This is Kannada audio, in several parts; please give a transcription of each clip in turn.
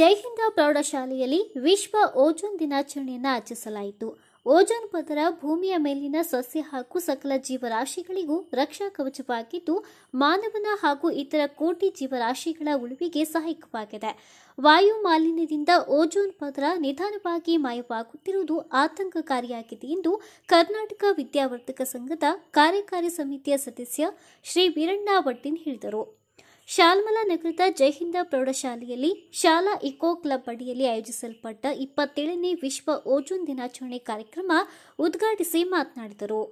ಜೈಹಿಂದ ಪ್ರೌಢಶಾಲೆಯಲ್ಲಿ ವಿಶ್ವ ಓಜೋನ್ ದಿನಾಚರಣೆಯನ್ನು ಆಚರಿಸಲಾಯಿತು ಓಜೋನ್ ಪದರ ಭೂಮಿಯ ಮೇಲಿನ ಸಸ್ಯ ಹಾಗೂ ಸಕಲ ಜೀವರಾಶಿಗಳಿಗೂ ರಕ್ಷಾ ಕವಚವಾಗಿದ್ದು ಮಾನವನ ಹಾಗೂ ಇತರ ಕೋಟಿ ಜೀವರಾಶಿಗಳ ಉಳಿವಿಗೆ ಸಹಾಯಕವಾಗಿದೆ ವಾಯು ಮಾಲಿನ್ಯದಿಂದ ಓಜೋನ್ ಪದರ ನಿಧಾನವಾಗಿ ಮಾಯವಾಗುತ್ತಿರುವುದು ಆತಂಕಕಾರಿಯಾಗಿದೆ ಎಂದು ಕರ್ನಾಟಕ ವಿದ್ಯಾವರ್ತಕ ಸಂಘದ ಕಾರ್ಯಕಾರಿ ಸಮಿತಿಯ ಸದಸ್ಯ ಶ್ರೀ ವೀರಣ್ಣ ವಟ್ಟಿನ್ ಹೇಳಿದರು ಶಾಲ್ಮಲಾ ನಗರದ ಜೈಹಿಂದ ಪ್ರೌಢಶಾಲೆಯಲ್ಲಿ ಶಾಲಾ ಇಕೋ ಕ್ಲಬ್ ಅಡಿಯಲ್ಲಿ ಆಯೋಜಿಸಲ್ಪಟ್ಟ ಇಪ್ಪತ್ತೇಳನೇ ವಿಶ್ವ ಓಜೋನ್ ದಿನಾಚರಣೆ ಕಾರ್ಯಕ್ರಮ ಉದ್ಘಾಟಿಸಿ ಮಾತನಾಡಿದರು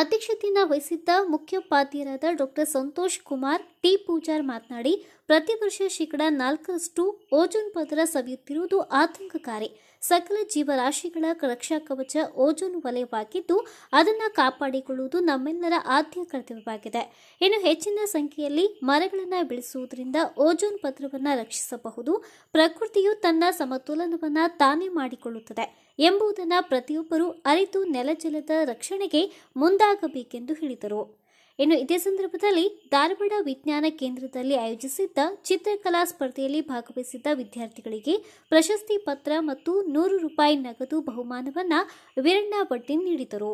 ಅಧ್ಯಕ್ಷತೆಯನ್ನು ವಹಿಸಿದ್ದ ಮುಖ್ಯೋಪಾಧ್ಯಾಯರಾದ ಡಾಕ್ಟರ್ ಸಂತೋಷ್ ಕುಮಾರ್ ಟಿ ಪೂಜಾರ್ ಮಾತನಾಡಿ ಪ್ರತಿ ವರ್ಷ ಶೇಕಡ ನಾಲ್ಕರಷ್ಟು ಓಜೋನ್ ಪದರ ಸವಿಯುತ್ತಿರುವುದು ಆತಂಕಕಾರಿ ಸಕಲ ಜೀವರಾಶಿಗಳ ರಕ್ಷಾ ಕವಚ ಓಜೋನ್ ವಲಯವಾಗಿದ್ದು ಅದನ್ನು ಕಾಪಾಡಿಕೊಳ್ಳುವುದು ನಮ್ಮೆಲ್ಲರ ಆದ್ಯ ಕರ್ತವ್ಯವಾಗಿದೆ ಇನ್ನು ಹೆಚ್ಚಿನ ಸಂಖ್ಯೆಯಲ್ಲಿ ಮರಗಳನ್ನು ಬೆಳೆಸುವುದರಿಂದ ಓಜೋನ್ ಪದರವನ್ನು ರಕ್ಷಿಸಬಹುದು ಪ್ರಕೃತಿಯು ತನ್ನ ಸಮತೋಲನವನ್ನು ತಾನೇ ಮಾಡಿಕೊಳ್ಳುತ್ತದೆ ಎಂಬುದನ್ನು ಪ್ರತಿಯೊಬ್ಬರೂ ಅರಿತು ನೆಲಜಲದ ರಕ್ಷಣೆಗೆ ಮುಂದಾಗಬೇಕೆಂದು ಹೇಳಿದರು ಇನ್ನು ಇದೇ ಸಂದರ್ಭದಲ್ಲಿ ಧಾರವಾಡ ವಿಜ್ಞಾನ ಕೇಂದ್ರದಲ್ಲಿ ಆಯೋಜಿಸಿದ್ದ ಚಿತ್ರಕಲಾ ಸ್ಪರ್ಧೆಯಲ್ಲಿ ಭಾಗವಹಿಸಿದ್ದ ವಿದ್ಯಾರ್ಥಿಗಳಿಗೆ ಪ್ರಶಸ್ತಿ ಪತ್ರ ಮತ್ತು ನೂರು ರೂಪಾಯಿ ನಗದು ಬಹುಮಾನವನ್ನು ವೀರಣ್ಣ ಭಟ್ಟಿ ನೀಡಿದರು